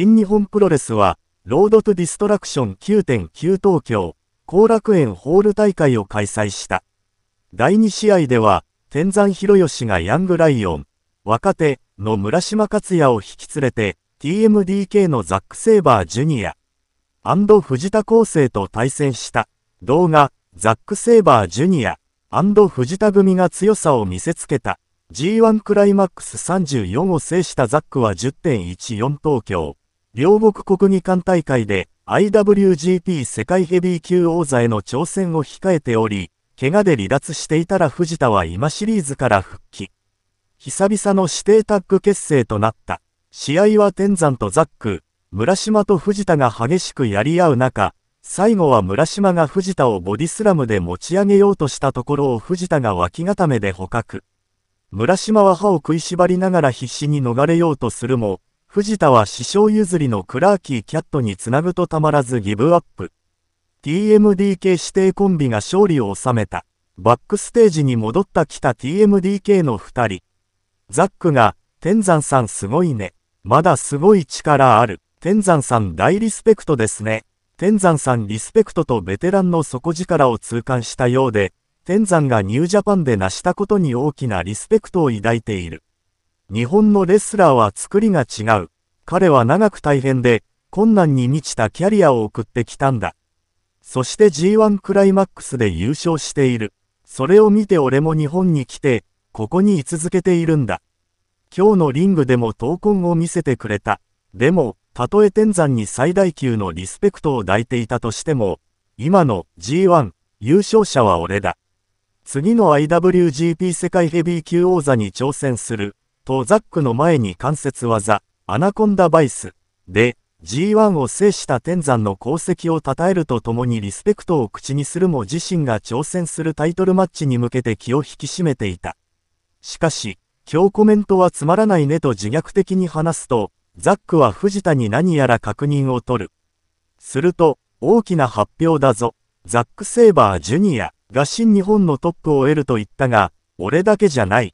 新日本プロレスは、ロードトゥディストラクション9.9東京、後楽園ホール大会を開催した。第2試合では、天山広吉がヤングライオン、若手の村島克也を引き連れて、TMDK のザック・セイバー・ジュニア、藤田康生と対戦した。動画、ザック・セイバー・ジュニア、藤田組が強さを見せつけた。G1 クライマックス34を制したザックは10.14東京。両国国技館大会で IWGP 世界ヘビー級王座への挑戦を控えており、怪我で離脱していたら藤田は今シリーズから復帰。久々の指定タッグ結成となった。試合は天山とザック、村島と藤田が激しくやり合う中、最後は村島が藤田をボディスラムで持ち上げようとしたところを藤田が脇固めで捕獲。村島は歯を食いしばりながら必死に逃れようとするも、藤田は師匠譲りのクラーキーキャットにつなぐとたまらずギブアップ。TMDK 指定コンビが勝利を収めた。バックステージに戻った来た TMDK の2人。ザックが、天山さんすごいね。まだすごい力ある。天山さん大リスペクトですね。天山さんリスペクトとベテランの底力を痛感したようで、天山がニュージャパンで成したことに大きなリスペクトを抱いている。日本のレスラーは作りが違う。彼は長く大変で、困難に満ちたキャリアを送ってきたんだ。そして G1 クライマックスで優勝している。それを見て俺も日本に来て、ここに居続けているんだ。今日のリングでも闘魂を見せてくれた。でも、たとえ天山に最大級のリスペクトを抱いていたとしても、今の G1 優勝者は俺だ。次の IWGP 世界ヘビー級王座に挑戦する。とザックの前に関節技、アナコンダバイスで G1 を制した天山の功績を称えるとともにリスペクトを口にするも自身が挑戦するタイトルマッチに向けて気を引き締めていた。しかし、今日コメントはつまらないねと自虐的に話すと、ザックは藤田に何やら確認を取る。すると、大きな発表だぞ。ザック・セイバー・ジュニアが新日本のトップを得ると言ったが、俺だけじゃない。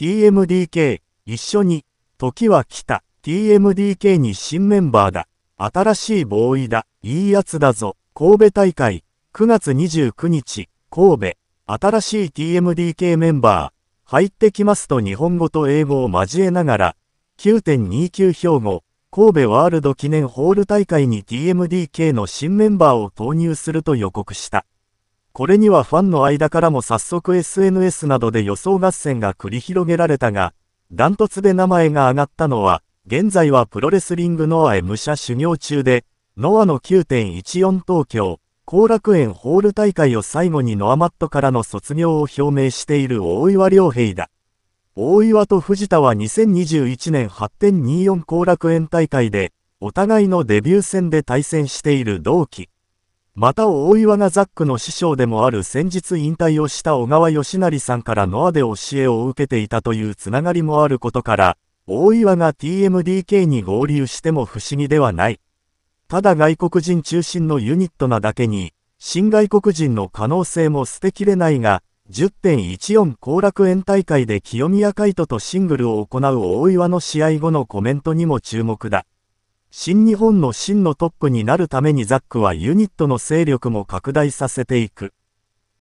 TMDK 一緒に時は来た TMDK に新メンバーだ新しいボーイだいいやつだぞ神戸大会9月29日神戸新しい TMDK メンバー入ってきますと日本語と英語を交えながら9.29兵庫神戸ワールド記念ホール大会に TMDK の新メンバーを投入すると予告した。これにはファンの間からも早速 SNS などで予想合戦が繰り広げられたが、ダントツで名前が挙がったのは、現在はプロレスリングノアへ武者修行中で、ノアの9.14東京、後楽園ホール大会を最後にノアマットからの卒業を表明している大岩良平だ。大岩と藤田は2021年8.24後楽園大会で、お互いのデビュー戦で対戦している同期。また大岩がザックの師匠でもある先日引退をした小川義成さんからノアで教えを受けていたというつながりもあることから、大岩が TMDK に合流しても不思議ではない。ただ外国人中心のユニットなだけに、新外国人の可能性も捨てきれないが、10.14後楽園大会で清宮海斗とシングルを行う大岩の試合後のコメントにも注目だ。新日本の真のトップになるためにザックはユニットの勢力も拡大させていく。